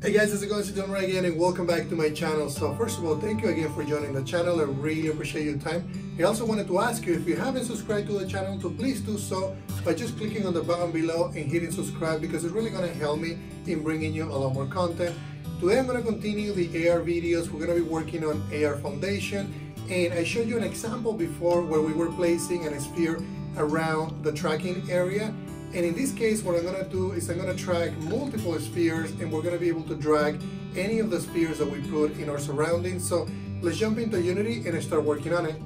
Hey guys, it's it going? It's Don Ray again and welcome back to my channel. So first of all, thank you again for joining the channel. I really appreciate your time. I also wanted to ask you, if you haven't subscribed to the channel, to please do so by just clicking on the button below and hitting subscribe because it's really going to help me in bringing you a lot more content. Today I'm going to continue the AR videos. We're going to be working on AR foundation and I showed you an example before where we were placing an sphere around the tracking area and in this case, what I'm gonna do is I'm gonna track multiple spheres and we're gonna be able to drag any of the spheres that we put in our surroundings. So let's jump into Unity and start working on it.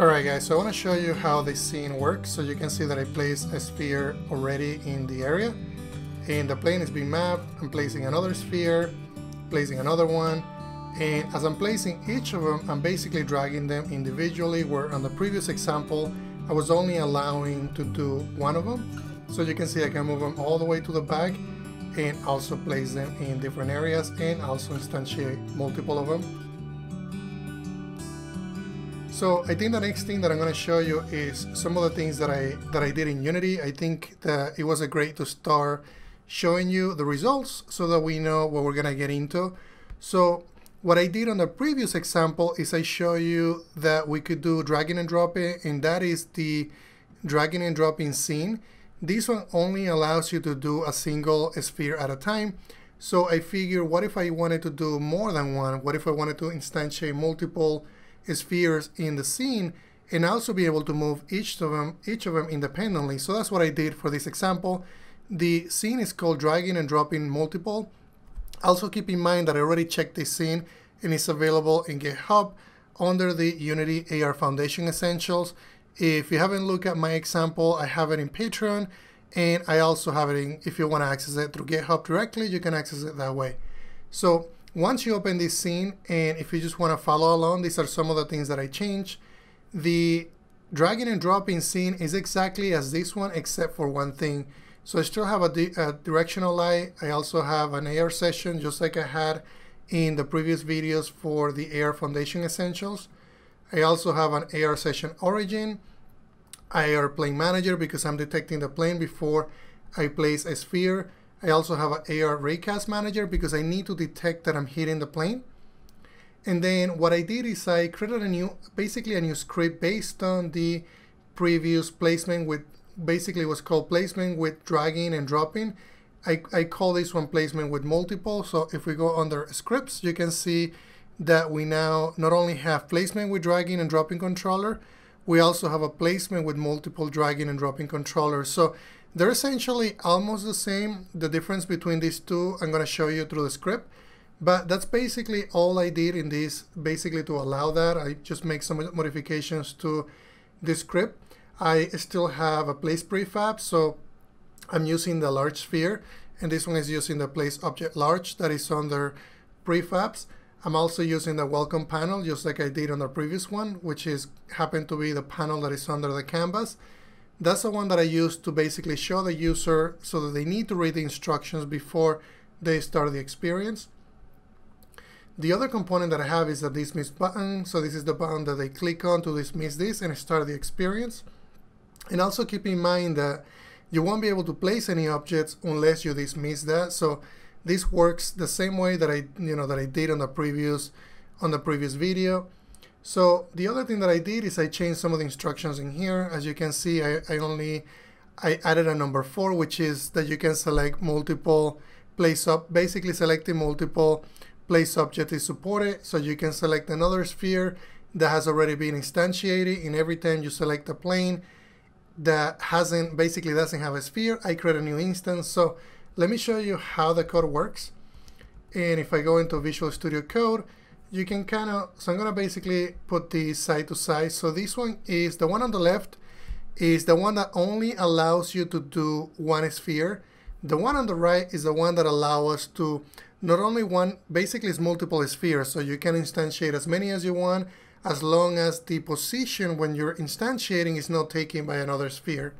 Alright guys, so I wanna show you how this scene works. So you can see that I placed a sphere already in the area and the plane is being mapped. I'm placing another sphere, placing another one, and as I'm placing each of them, I'm basically dragging them individually where on the previous example, I was only allowing to do one of them. So you can see I can move them all the way to the back and also place them in different areas and also instantiate multiple of them. So I think the next thing that I'm going to show you is some of the things that I that I did in Unity. I think that it was a great to start showing you the results so that we know what we're going to get into. So what I did on the previous example is I show you that we could do dragging and dropping and that is the dragging and dropping scene. This one only allows you to do a single sphere at a time. So I figure what if I wanted to do more than one? What if I wanted to instantiate multiple spheres in the scene and also be able to move each of them, each of them independently. So that's what I did for this example. The scene is called dragging and dropping multiple. Also keep in mind that I already checked this scene and it's available in GitHub under the Unity AR Foundation Essentials. If you haven't looked at my example, I have it in Patreon and I also have it in, if you want to access it through GitHub directly, you can access it that way. So once you open this scene and if you just want to follow along, these are some of the things that I changed. The dragging and dropping scene is exactly as this one except for one thing. So I still have a, di a directional light. I also have an AR session just like I had in the previous videos for the AR Foundation Essentials. I also have an AR session origin IR plane manager because I'm detecting the plane before I place a sphere. I also have an AR raycast manager because I need to detect that I'm hitting the plane. And then what I did is I created a new, basically a new script based on the previous placement with basically what's called placement with dragging and dropping. I, I call this one placement with multiple. So if we go under scripts, you can see that we now not only have placement with dragging and dropping controller, we also have a placement with multiple dragging and dropping controllers. So they're essentially almost the same. The difference between these two, I'm gonna show you through the script. But that's basically all I did in this, basically to allow that. I just make some modifications to the script. I still have a place prefab, so I'm using the large sphere, and this one is using the place object large that is under prefabs. I'm also using the welcome panel just like I did on the previous one, which is happened to be the panel that is under the canvas. That's the one that I use to basically show the user so that they need to read the instructions before they start the experience. The other component that I have is the dismiss button. So this is the button that they click on to dismiss this and start the experience. And also keep in mind that you won't be able to place any objects unless you dismiss that. So this works the same way that I, you know, that I did on the previous, on the previous video. So the other thing that I did is I changed some of the instructions in here. As you can see, I, I only, I added a number four, which is that you can select multiple place up, basically selecting multiple place object is supported. So you can select another sphere that has already been instantiated. And every time you select a plane that hasn't, basically doesn't have a sphere, I create a new instance. So let me show you how the code works. And if I go into Visual Studio Code, you can kind of, so I'm gonna basically put these side to side. So this one is, the one on the left is the one that only allows you to do one sphere. The one on the right is the one that allows us to not only one, basically it's multiple spheres. So you can instantiate as many as you want, as long as the position when you're instantiating is not taken by another sphere.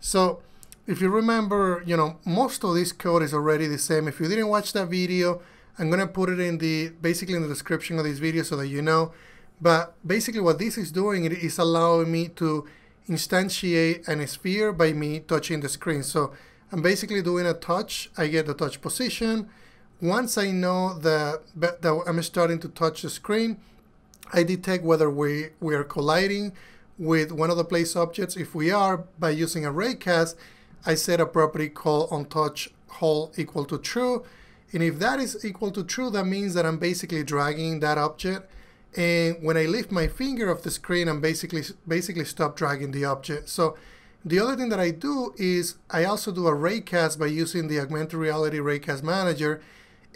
So if you remember, you know, most of this code is already the same. If you didn't watch that video, I'm going to put it in the basically in the description of this video so that you know. But basically what this is doing it is allowing me to instantiate a sphere by me touching the screen. So I'm basically doing a touch. I get the touch position. Once I know that, that I'm starting to touch the screen, I detect whether we, we are colliding with one of the place objects. If we are, by using a raycast, I set a property called ontouch equal to true. And if that is equal to true, that means that I'm basically dragging that object. And when I lift my finger off the screen, I'm basically basically stop dragging the object. So the other thing that I do is I also do a raycast by using the augmented reality raycast manager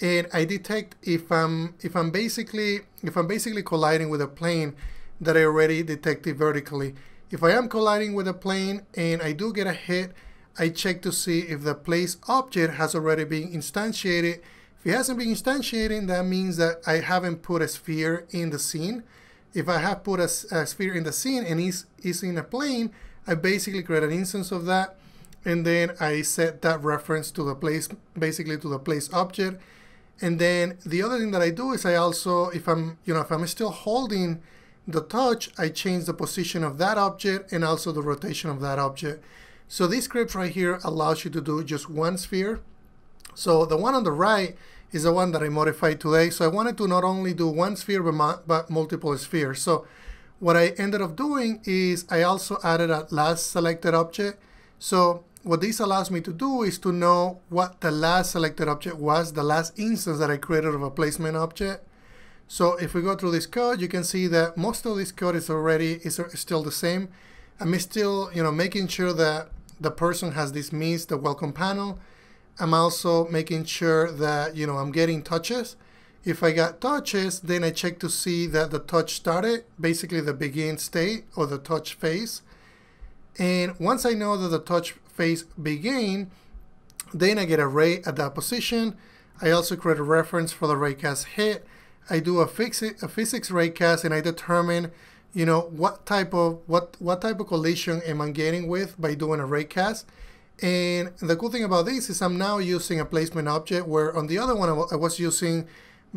and I detect if I'm if I'm basically if I'm basically colliding with a plane that I already detected vertically. If I am colliding with a plane and I do get a hit, I check to see if the place object has already been instantiated. If it hasn't been instantiated, that means that I haven't put a sphere in the scene. If I have put a, a sphere in the scene and it's, it's in a plane, I basically create an instance of that and then I set that reference to the place, basically to the place object. And then the other thing that I do is I also, if I'm, you know, if I'm still holding the touch, I change the position of that object and also the rotation of that object. So this script right here allows you to do just one sphere. So the one on the right is the one that I modified today. So I wanted to not only do one sphere, but, but multiple spheres. So what I ended up doing is I also added a last selected object. So what this allows me to do is to know what the last selected object was, the last instance that I created of a placement object. So if we go through this code, you can see that most of this code is already is still the same. I'm still, you know, making sure that the person has dismissed the welcome panel. I'm also making sure that, you know, I'm getting touches. If I got touches, then I check to see that the touch started, basically the begin state or the touch phase. And once I know that the touch phase began, then I get a ray at that position. I also create a reference for the raycast hit. I do a, fix a physics raycast and I determine you know what type of what what type of collision am I getting with by doing a raycast. And the cool thing about this is I'm now using a placement object where on the other one I was using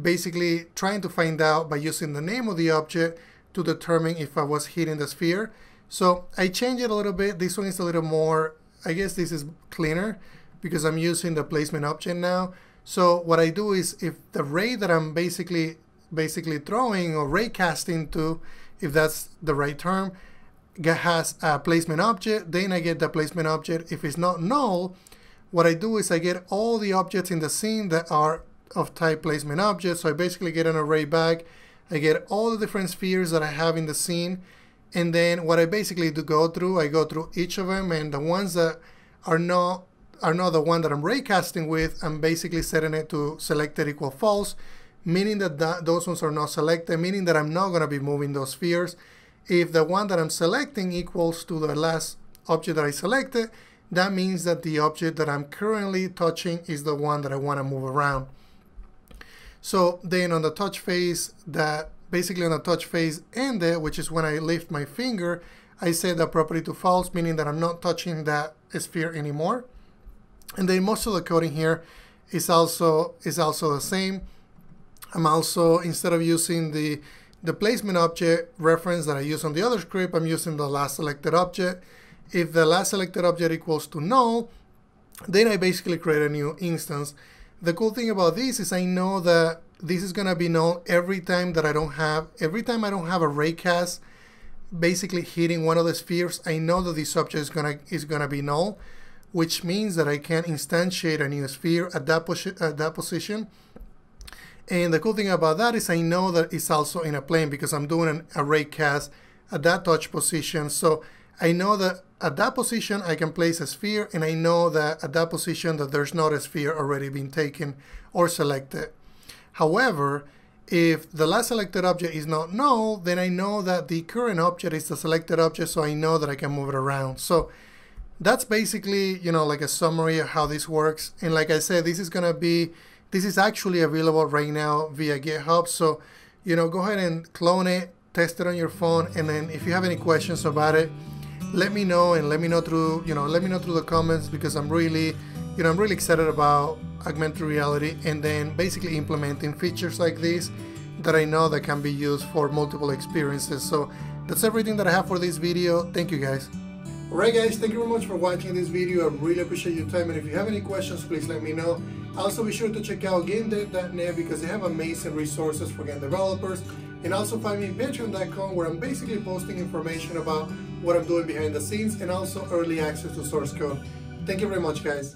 basically trying to find out by using the name of the object to determine if I was hitting the sphere. So I changed it a little bit. This one is a little more, I guess this is cleaner because I'm using the placement object now. So what I do is if the ray that I'm basically basically throwing or ray casting to if that's the right term, has a placement object, then I get the placement object. If it's not null, what I do is I get all the objects in the scene that are of type placement object. So I basically get an array back. I get all the different spheres that I have in the scene. And then what I basically do go through, I go through each of them and the ones that are not are not the one that I'm raycasting with, I'm basically setting it to selected equal false meaning that th those ones are not selected, meaning that I'm not going to be moving those spheres. If the one that I'm selecting equals to the last object that I selected, that means that the object that I'm currently touching is the one that I want to move around. So then on the touch phase, that basically on the touch phase ended, which is when I lift my finger, I set the property to false, meaning that I'm not touching that sphere anymore. And then most of the coding here is also is also the same. I'm also, instead of using the, the placement object reference that I use on the other script, I'm using the last selected object. If the last selected object equals to null, then I basically create a new instance. The cool thing about this is I know that this is gonna be null every time that I don't have, every time I don't have a raycast basically hitting one of the spheres, I know that this object is gonna, is gonna be null, which means that I can instantiate a new sphere at that, at that position and the cool thing about that is I know that it's also in a plane because I'm doing an array cast at that touch position. So I know that at that position I can place a sphere and I know that at that position that there's not a sphere already been taken or selected. However, if the last selected object is not null, then I know that the current object is the selected object, so I know that I can move it around. So that's basically, you know, like a summary of how this works. And like I said, this is gonna be this is actually available right now via GitHub. So, you know, go ahead and clone it, test it on your phone. And then if you have any questions about it, let me know and let me know through, you know, let me know through the comments because I'm really, you know, I'm really excited about augmented reality and then basically implementing features like this that I know that can be used for multiple experiences. So that's everything that I have for this video. Thank you guys. Alright guys, thank you very much for watching this video. I really appreciate your time and if you have any questions, please let me know. Also be sure to check out GameDev.net because they have amazing resources for game developers and also find me patreon.com where I'm basically posting information about what I'm doing behind the scenes and also early access to source code. Thank you very much guys.